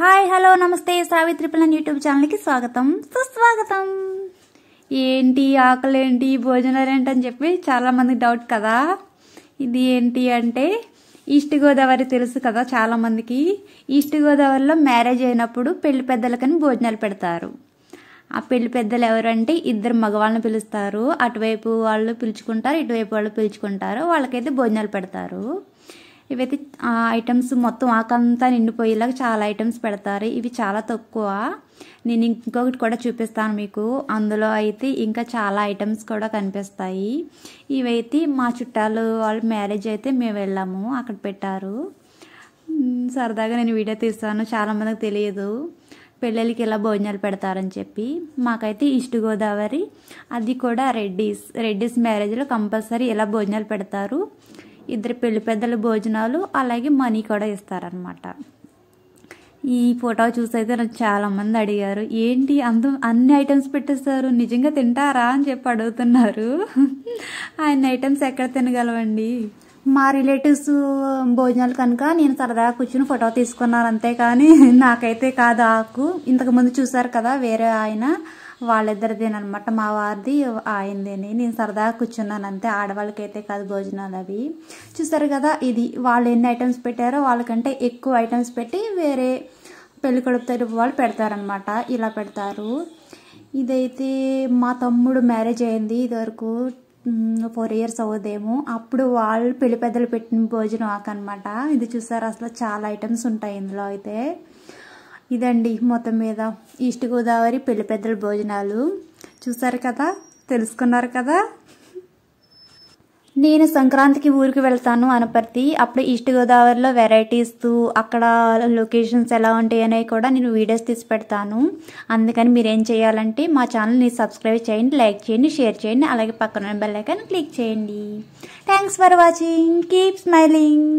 hi hello నమస్తే సావిత్రి పిల్లని YouTube ఛానల్కి స్వాగతం సుస్వాగతం ఏంటి ఆకలేంటి ఏంటి అని చెప్పి చాలామంది డౌట్ కదా ఇది ఏంటి అంటే ఈస్ట్ గోదావరి తెలుసు కదా చాలామందికి ఈస్ట్ గోదావరిలో మ్యారేజ్ అయినప్పుడు పెళ్లి పెద్దలకని భోజనాలు పెడతారు ఆ పెళ్లి పెద్దలు ఎవరంటే ఇద్దరు మగవాళ్ళని పిలుస్తారు అటువైపు వాళ్ళు పిలుచుకుంటారు ఇటువైపు వాళ్ళు పిలుచుకుంటారు వాళ్ళకైతే భోజనాలు పెడతారు ఇవైతే ఆ ఐటమ్స్ మొత్తం ఆకంతా నిండిపోయేలాగా చాలా ఐటమ్స్ పెడతారు ఇవి చాలా తక్కువ నేను ఇంకొకటి కూడా చూపిస్తాను మీకు అందులో అయితే ఇంకా చాలా ఐటమ్స్ కూడా కనిపిస్తాయి ఇవైతే మా చుట్టాలు వాళ్ళ మ్యారేజ్ అయితే మేము వెళ్ళాము అక్కడ పెట్టారు సరదాగా నేను వీడియో తీస్తాను చాలామందికి తెలియదు పిల్లలకి ఇలా భోజనాలు పెడతారని చెప్పి మాకైతే ఈస్ట్ గోదావరి అది కూడా రెడ్డీస్ రెడ్డీస్ మ్యారేజ్లో కంపల్సరీ ఇలా భోజనాలు పెడతారు ఇద్దరు పెళ్లి పెద్దల భోజనాలు అలాగే మనీ కూడా ఇస్తారనమాట ఈ ఫోటో చూసైతే నాకు చాలామంది అడిగారు ఏంటి అందు అన్ని ఐటమ్స్ పెట్టేస్తారు నిజంగా తింటారా అని చెప్పి అడుగుతున్నారు ఆయన ఐటమ్స్ ఎక్కడ తినగలవండి మా రిలేటివ్స్ భోజనాలు కనుక నేను సరదాగా కూర్చుని ఫోటో తీసుకున్నాను అంతే కానీ నాకైతే కాదు ఆకు ఇంతకుముందు చూసారు కదా వేరే ఆయన వాళ్ళిద్దరిదేనమాట మా వారిది ఆయనదేని నేను సరదాగా కూర్చున్నాను అంతే ఆడవాళ్ళకైతే కాదు భోజనాలు అవి చూస్తారు కదా ఇది వాళ్ళు ఎన్ని ఐటమ్స్ పెట్టారో వాళ్ళకంటే ఎక్కువ ఐటమ్స్ పెట్టి వేరే పెళ్లి కొడుకు తరపు వాళ్ళు పెడతారనమాట ఇలా పెడతారు ఇదైతే మా తమ్ముడు మ్యారేజ్ అయింది ఇదివరకు ఫోర్ ఇయర్స్ అవ్వదేమో అప్పుడు వాళ్ళు పెళ్లి పెద్దలు పెట్టిన భోజనం ఆకనమాట ఇది చూసారు అసలు చాలా ఐటమ్స్ ఉంటాయి ఇందులో అయితే ఇదండి మొత్తం మీద ఈస్ట్ గోదావరి పెళ్లి పెద్దల భోజనాలు చూసారు కదా తెలుసుకున్నారు కదా నేను సంక్రాంతికి ఊరికి వెళ్తాను అనపర్తి అప్పుడు ఈస్ట్ గోదావరిలో వెరైటీస్ అక్కడ లొకేషన్స్ ఎలా ఉంటాయి అనేవి కూడా నేను వీడియోస్ తీసి పెడతాను అందుకని మీరేం చేయాలంటే మా ఛానల్ని సబ్స్క్రైబ్ చేయండి లైక్ చేయండి షేర్ చేయండి అలాగే పక్కన బెల్లైకాన్ని క్లిక్ చేయండి thanks for watching keep smiling